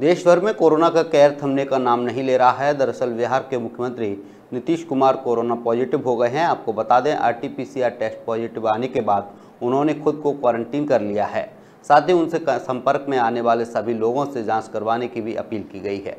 देश भर में कोरोना का कहर थमने का नाम नहीं ले रहा है दरअसल बिहार के मुख्यमंत्री नीतीश कुमार कोरोना पॉजिटिव हो गए हैं आपको बता दें आरटीपीसीआर टेस्ट पॉजिटिव आने के बाद उन्होंने खुद को क्वारंटीन कर लिया है साथ ही उनसे संपर्क में आने वाले सभी लोगों से जांच करवाने की भी अपील की गई है